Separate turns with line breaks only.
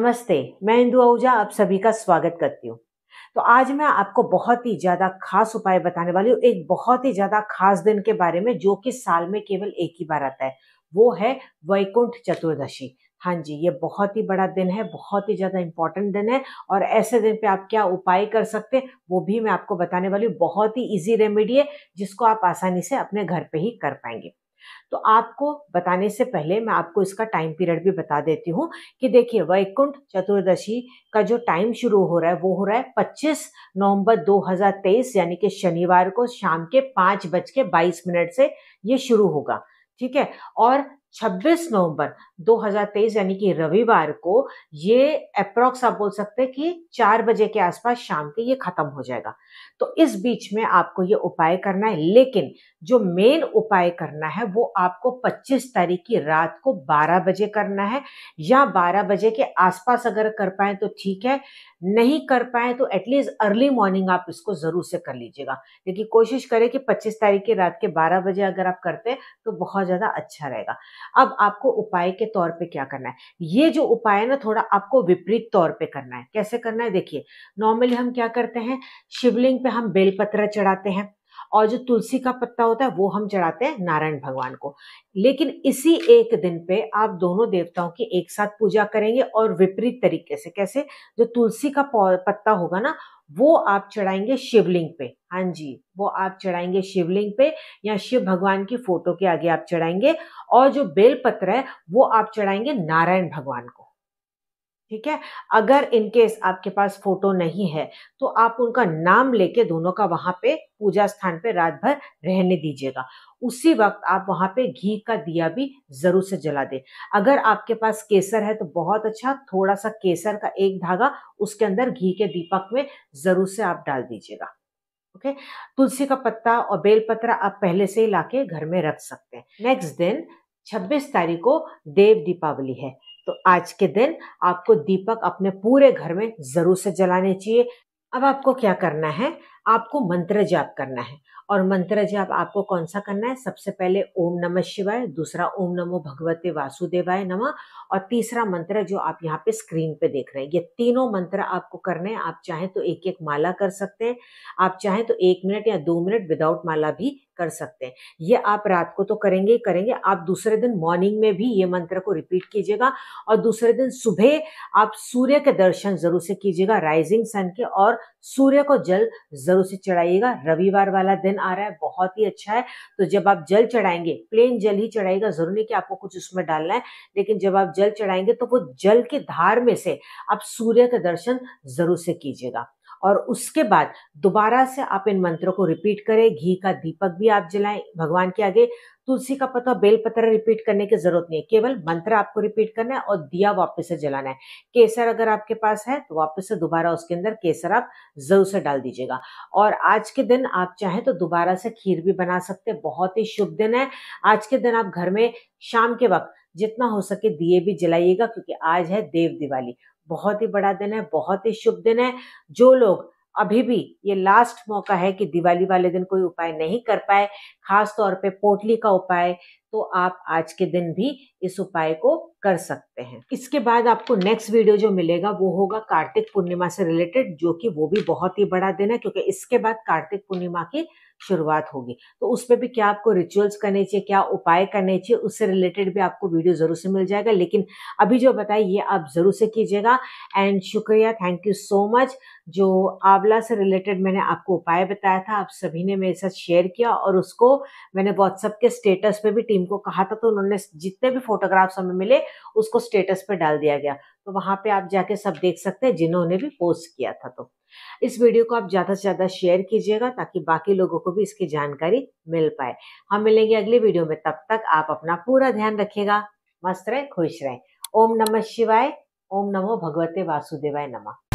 नमस्ते मैं इंदु आहूजा आप सभी का स्वागत करती हूँ तो आज मैं आपको बहुत ही ज़्यादा खास उपाय बताने वाली हूँ एक बहुत ही ज़्यादा खास दिन के बारे में जो कि साल में केवल एक ही बार आता है वो है वैकुंठ चतुर्दशी हाँ जी ये बहुत ही बड़ा दिन है बहुत ही ज़्यादा इंपॉर्टेंट दिन है और ऐसे दिन पे आप क्या उपाय कर सकते हैं वो भी मैं आपको बताने वाली हूँ बहुत ही इजी रेमेडी है जिसको आप आसानी से अपने घर पे ही कर पाएंगे तो आपको बताने से पहले मैं आपको इसका टाइम पीरियड भी बता देती हूँ कि देखिए वैकुंठ चतुर्दशी का जो टाइम शुरू हो रहा है वो हो रहा है 25 नवंबर 2023 यानी कि शनिवार को शाम के पाँच बज के बाईस मिनट से ये शुरू होगा ठीक है और 26 नवंबर 2023 यानी कि रविवार को ये अप्रोक्स आप बोल सकते हैं कि चार बजे के आसपास शाम के ये खत्म हो जाएगा तो इस बीच में आपको ये उपाय करना है लेकिन जो मेन उपाय करना है वो आपको 25 तारीख की रात को 12 बजे करना है या 12 बजे के आसपास अगर कर पाए तो ठीक है नहीं कर पाए तो एटलीस्ट अर्ली मॉर्निंग आप इसको ज़रूर से कर लीजिएगा लेकिन कोशिश करें कि 25 तारीख की रात के 12 बजे अगर आप करते हैं तो बहुत ज़्यादा अच्छा रहेगा अब आपको उपाय के तौर पे क्या करना है ये जो उपाय है ना थोड़ा आपको विपरीत तौर पे करना है कैसे करना है देखिए नॉर्मली हम क्या करते हैं शिवलिंग पे हम बेलपत्र चढ़ाते हैं और जो तुलसी का पत्ता होता है वो हम चढ़ाते हैं नारायण भगवान को लेकिन इसी एक दिन पे आप दोनों देवताओं की एक साथ पूजा करेंगे और विपरीत तरीके से कैसे जो तुलसी का पत्ता होगा ना वो आप चढ़ाएंगे शिवलिंग पे हाँ जी वो आप चढ़ाएंगे शिवलिंग पे या शिव भगवान की फोटो के आगे आप चढ़ाएंगे और जो बेलपत्र है वो आप चढ़ाएंगे नारायण भगवान को ठीक है अगर इनकेस आपके पास फोटो नहीं है तो आप उनका नाम लेके दोनों का वहां पे पूजा स्थान पे रात भर रहने दीजिएगा उसी वक्त आप वहां पे घी का दिया भी जरूर से जला दें अगर आपके पास केसर है तो बहुत अच्छा थोड़ा सा केसर का एक धागा उसके अंदर घी के दीपक में जरूर से आप डाल दीजिएगा ओके तुलसी का पत्ता और बेलपत्र आप पहले से ही लाके घर में रख सकते हैं नेक्स्ट दिन 26 तारीख को देव दीपावली है तो आज के दिन आपको दीपक अपने पूरे घर में जरूर से जलाने चाहिए अब आपको क्या करना है आपको मंत्र जाप करना है और मंत्र जाप आपको कौन सा करना है सबसे पहले ओम नमः शिवाय दूसरा ओम नमो भगवते वासुदेवाय नमः और तीसरा मंत्र जो आप यहाँ पे स्क्रीन पे देख रहे हैं ये तीनों मंत्र आपको करने हैं आप चाहें तो एक एक माला कर सकते हैं आप चाहें तो एक मिनट या दो मिनट विदाउट माला भी कर सकते हैं ये आप रात को तो करेंगे ही करेंगे आप दूसरे दिन मॉर्निंग में भी ये मंत्र को रिपीट कीजिएगा और दूसरे दिन सुबह आप सूर्य के दर्शन जरूर से कीजिएगा राइजिंग सन के और सूर्य को जल जरूर जरूर से चढ़ाइएगा रविवार वाला दिन आ रहा है बहुत ही अच्छा है तो जब आप जल चढ़ाएंगे प्लेन जल ही चढ़ाएगा जरूर नहीं कि आपको कुछ उसमें डालना है लेकिन जब आप जल चढ़ाएंगे तो वो जल के धार में से आप सूर्य का दर्शन जरूर से कीजिएगा और उसके बाद दोबारा से आप इन मंत्रों को रिपीट करें घी का दीपक भी आप जलाएं भगवान के आगे तुलसी का पता बेल पत्र रिपीट करने की जरूरत नहीं है केवल मंत्र आपको रिपीट करना है और दिया वापस से जलाना है केसर अगर आपके पास है तो वापस से दोबारा उसके अंदर केसर आप जरूर से डाल दीजिएगा और आज के दिन आप चाहें तो दोबारा से खीर भी बना सकते हैं बहुत ही शुभ दिन है आज के दिन आप घर में शाम के वक्त जितना हो सके दिए भी जलाइएगा क्योंकि आज है देव दिवाली बहुत ही बड़ा दिन है बहुत ही शुभ दिन है जो लोग अभी भी ये लास्ट मौका है कि दिवाली वाले दिन कोई उपाय नहीं कर पाए खास तौर पे पोटली का उपाय तो आप आज के दिन भी इस उपाय को कर सकते हैं इसके बाद आपको नेक्स्ट वीडियो जो मिलेगा वो होगा कार्तिक पूर्णिमा से रिलेटेड जो कि वो भी बहुत ही बड़ा दिन है क्योंकि इसके बाद कार्तिक पूर्णिमा की शुरुआत होगी तो उसमें भी क्या आपको रिचुअल्स करने चाहिए क्या उपाय करने चाहिए उससे रिलेटेड भी आपको वीडियो ज़रूर से मिल जाएगा लेकिन अभी जो बताए ये आप ज़रूर से कीजिएगा एंड शुक्रिया थैंक यू सो मच जो आंवला से रिलेटेड मैंने आपको उपाय बताया था आप सभी ने मेरे साथ शेयर किया और उसको मैंने व्हाट्सअप के स्टेटस पे भी इनको कहा था तो उन्होंने जितने भी फोटोग्राफ्स हमें मिले उसको स्टेटस पे डाल दिया गया तो वहां पे आप जाके सब देख सकते हैं जिन्होंने भी पोस्ट किया था तो इस वीडियो को आप ज़्यादा से ज़्यादा शेयर कीजिएगा ताकि बाकी लोगों को भी इसकी जानकारी मिल पाए हम मिलेंगे अगली वीडियो में तब तक आप अपना पूरा ध्यान रखिएगा मस्त रहे खुश रहे ओम नमः शिवाय ओम नमो भगवते वासुदेवाय नमः